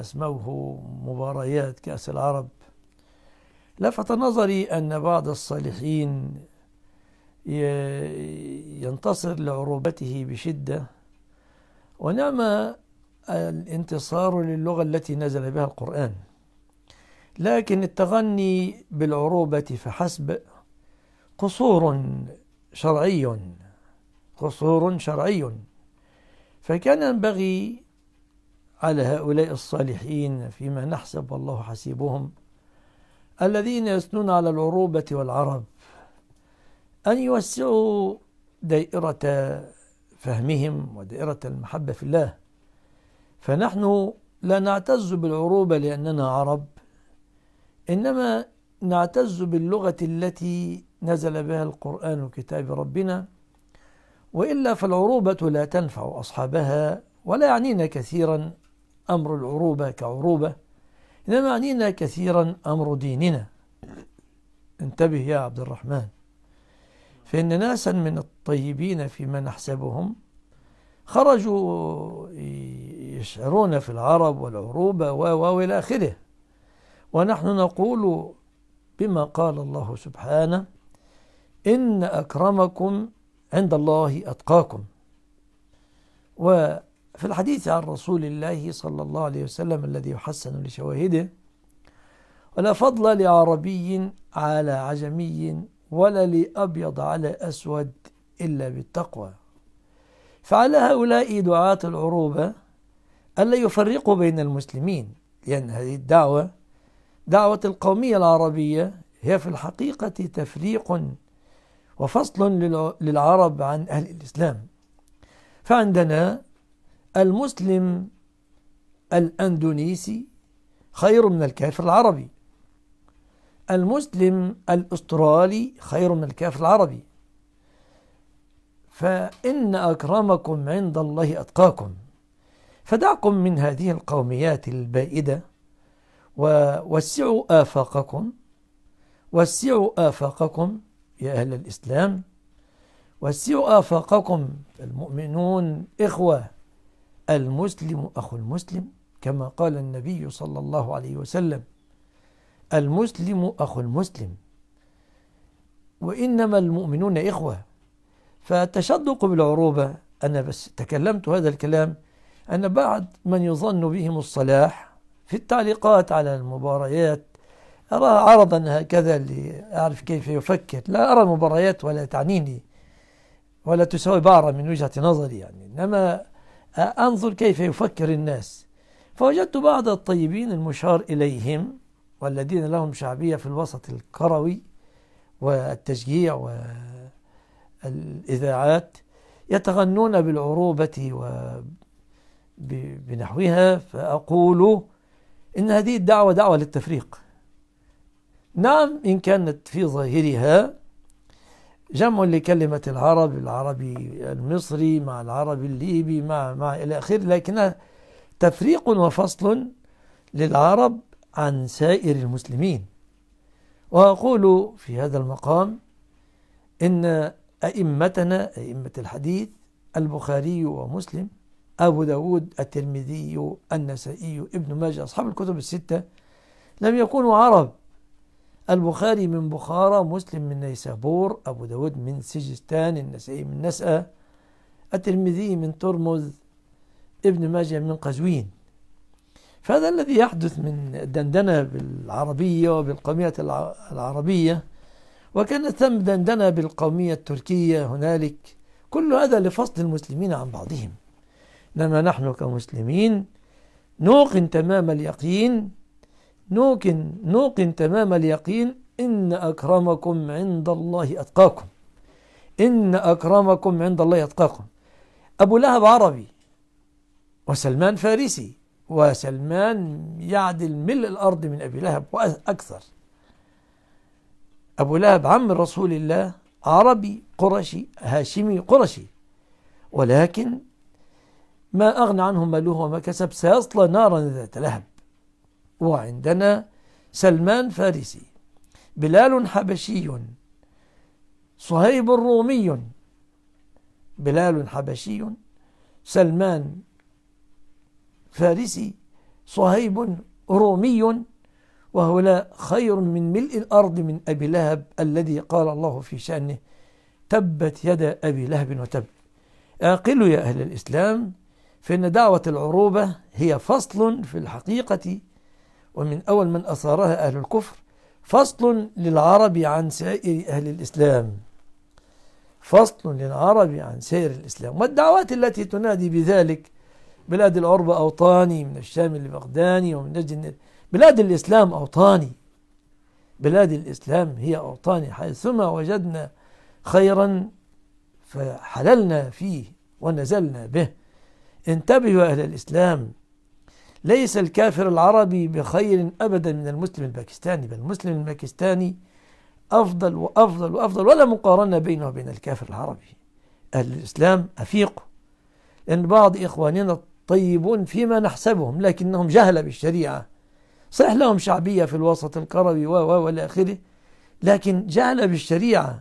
أسموه مباريات كأس العرب لفت نظري أن بعض الصالحين ينتصر لعروبته بشدة ونما الانتصار للغة التي نزل بها القرآن لكن التغني بالعروبة فحسب قصور شرعي قصور شرعي فكان ينبغي على هؤلاء الصالحين فيما نحسب والله حسيبهم الذين يثنون على العروبة والعرب أن يوسعوا دائرة فهمهم ودائرة المحبة في الله فنحن لا نعتز بالعروبة لأننا عرب إنما نعتز باللغة التي نزل بها القرآن وكتاب ربنا وإلا فالعروبة لا تنفع أصحابها ولا يعنينا كثيرا أمر العروبة كعروبة إنما يعنينا كثيرا أمر ديننا انتبه يا عبد الرحمن فإن ناسا من الطيبين فيما نحسبهم خرجوا يشعرون في العرب والعروبة و آخره ونحن نقول بما قال الله سبحانه إن أكرمكم عند الله أتقاكم و في الحديث عن رسول الله صلى الله عليه وسلم الذي يحسن لشواهده ولا فضل لعربي على عجمي ولا لأبيض على أسود إلا بالتقوى فعلى هؤلاء دعاة العروبة ألا يفرقوا بين المسلمين لأن هذه الدعوة دعوة القومية العربية هي في الحقيقة تفريق وفصل للعرب عن أهل الإسلام فعندنا المسلم الأندونيسي خير من الكافر العربي المسلم الأسترالي خير من الكافر العربي فإن أكرمكم عند الله أتقاكم فدعكم من هذه القوميات البائدة ووسعوا آفاقكم وسعوا آفاقكم يا أهل الإسلام وسعوا آفاقكم المؤمنون إخوة المسلم أخو المسلم كما قال النبي صلى الله عليه وسلم المسلم أخو المسلم وإنما المؤمنون إخوة فالتشدق بالعروبة أنا بس تكلمت هذا الكلام أن بعض من يظن بهم الصلاح في التعليقات على المباريات أرى عرضا هكذا لأعرف كيف يفكر لا أرى المباريات ولا تعنيني ولا تساوي بعرة من وجهة نظري يعني إنما أنظر كيف يفكر الناس فوجدت بعض الطيبين المشار إليهم والذين لهم شعبية في الوسط الكروي والتشجيع والإذاعات يتغنون بالعروبة وبنحوها فأقول إن هذه الدعوة دعوة للتفريق نعم إن كانت في ظاهرها جمع لكلمة العرب العربي المصري مع العربي الليبي مع مع إلى آخره لكنها تفريق وفصل للعرب عن سائر المسلمين وأقول في هذا المقام إن أئمتنا أئمة الحديث البخاري ومسلم أبو داود الترمذي النسائي ابن ماجه أصحاب الكتب الستة لم يكونوا عرب البخاري من بخارى مسلم من نيسابور أبو داود من سجستان النسائي من نسأة الترمذي من ترمذ ابن ماجه من قزوين فهذا الذي يحدث من دندنة بالعربية وبالقومية العربية وكان ثم دندنة بالقومية التركية هنالك كل هذا لفصل المسلمين عن بعضهم لما نحن كمسلمين نوقن تمام اليقين نوقن نوقن تمام اليقين إن أكرمكم عند الله أتقاكم إن أكرمكم عند الله أتقاكم أبو لهب عربي وسلمان فارسي وسلمان يعدل ملء الأرض من أبي لهب وأكثر أبو لهب عم رسول الله عربي قرشي هاشمي قرشي ولكن ما أغنى عنه ماله وما كسب سيصلى نارا ذات لهب وعندنا سلمان فارسي بلال حبشي صهيب رومي بلال حبشي سلمان فارسي صهيب رومي وهؤلاء خير من ملء الأرض من أبي لهب الذي قال الله في شأنه تبت يد أبي لهب وتب اقلوا يا أهل الإسلام فإن دعوة العروبة هي فصل في الحقيقة ومن أول من أثارها أهل الكفر فصل للعرب عن سائر أهل الإسلام فصل للعرب عن سائر الإسلام والدعوات التي تنادي بذلك بلاد العرب أوطاني من الشام البغداني ومن نجد بلاد الإسلام أوطاني بلاد الإسلام هي أوطاني حيثما وجدنا خيرا فحللنا فيه ونزلنا به انتبهوا أهل الإسلام ليس الكافر العربي بخير أبدا من المسلم الباكستاني بل المسلم الباكستاني أفضل وأفضل وأفضل ولا مقارنة بينه وبين الكافر العربي أهل الإسلام أفيق لأن بعض إخواننا طيبون فيما نحسبهم لكنهم جهلة بالشريعة صح لهم شعبية في الوسط القروي و و إلى آخره لكن جهل بالشريعة